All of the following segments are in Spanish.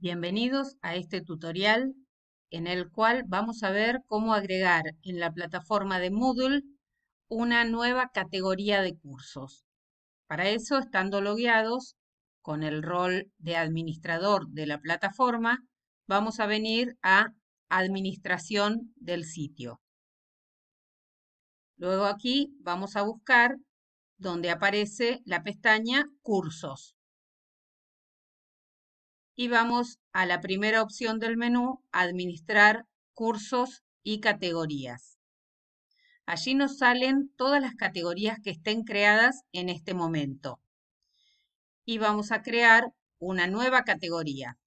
Bienvenidos a este tutorial en el cual vamos a ver cómo agregar en la plataforma de Moodle una nueva categoría de cursos. Para eso, estando logueados con el rol de administrador de la plataforma, vamos a venir a Administración del sitio. Luego aquí vamos a buscar donde aparece la pestaña Cursos y vamos a la primera opción del menú, administrar cursos y categorías. Allí nos salen todas las categorías que estén creadas en este momento. Y vamos a crear una nueva categoría.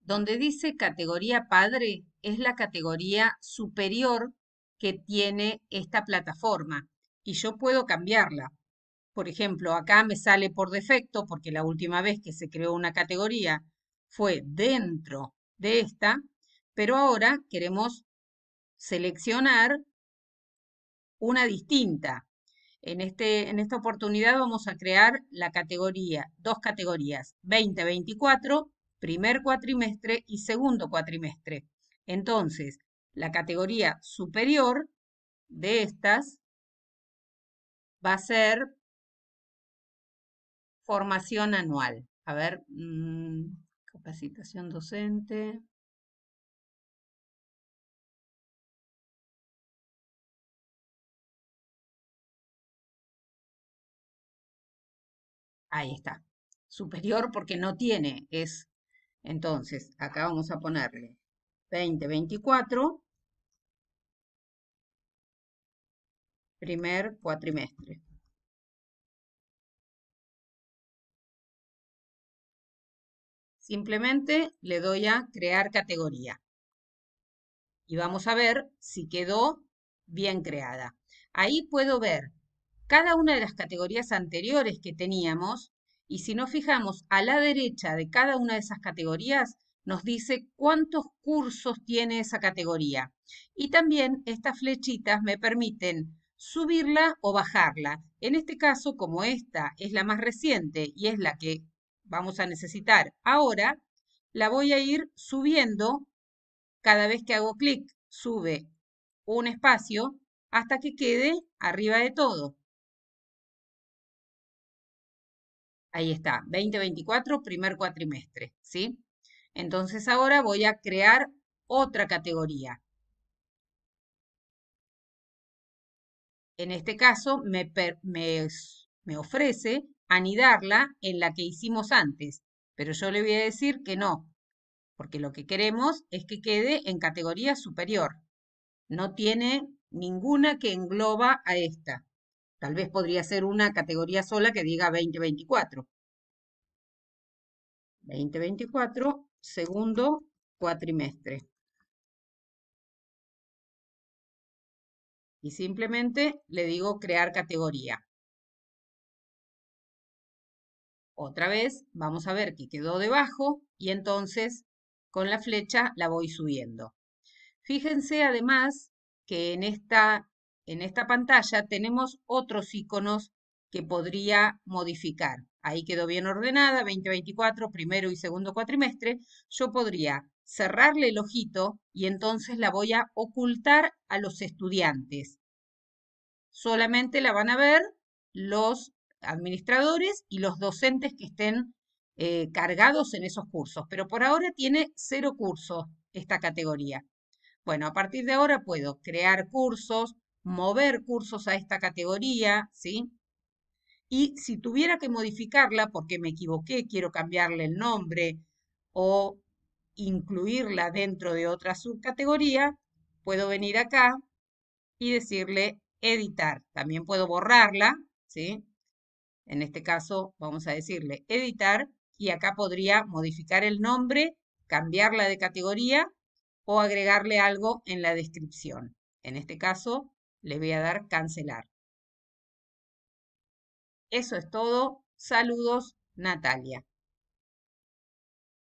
Donde dice categoría padre es la categoría superior que tiene esta plataforma y yo puedo cambiarla. Por ejemplo, acá me sale por defecto, porque la última vez que se creó una categoría fue dentro de esta, pero ahora queremos seleccionar una distinta. En, este, en esta oportunidad vamos a crear la categoría, dos categorías, 2024, primer cuatrimestre y segundo cuatrimestre. Entonces, la categoría superior de estas va a ser formación anual. A ver, mm, capacitación docente. Ahí está. Superior porque no tiene, es. Entonces, acá vamos a ponerle 2024, primer cuatrimestre. Simplemente le doy a crear categoría. Y vamos a ver si quedó bien creada. Ahí puedo ver cada una de las categorías anteriores que teníamos y si nos fijamos a la derecha de cada una de esas categorías, nos dice cuántos cursos tiene esa categoría. Y también estas flechitas me permiten subirla o bajarla. En este caso, como esta es la más reciente y es la que vamos a necesitar. Ahora la voy a ir subiendo cada vez que hago clic. Sube un espacio hasta que quede arriba de todo. Ahí está, 2024, primer cuatrimestre, ¿sí? Entonces ahora voy a crear otra categoría. En este caso me, me, me ofrece anidarla en la que hicimos antes, pero yo le voy a decir que no, porque lo que queremos es que quede en categoría superior. No tiene ninguna que engloba a esta. Tal vez podría ser una categoría sola que diga 2024. 2024, segundo cuatrimestre. Y simplemente le digo crear categoría. Otra vez, vamos a ver que quedó debajo y entonces con la flecha la voy subiendo. Fíjense además que en esta, en esta pantalla tenemos otros iconos que podría modificar. Ahí quedó bien ordenada, 2024, primero y segundo cuatrimestre. Yo podría cerrarle el ojito y entonces la voy a ocultar a los estudiantes. Solamente la van a ver los administradores y los docentes que estén eh, cargados en esos cursos. Pero por ahora tiene cero cursos esta categoría. Bueno, a partir de ahora puedo crear cursos, mover cursos a esta categoría, ¿sí? Y si tuviera que modificarla porque me equivoqué, quiero cambiarle el nombre o incluirla dentro de otra subcategoría, puedo venir acá y decirle editar. También puedo borrarla, ¿sí? En este caso, vamos a decirle editar y acá podría modificar el nombre, cambiarla de categoría o agregarle algo en la descripción. En este caso, le voy a dar cancelar. Eso es todo. Saludos, Natalia.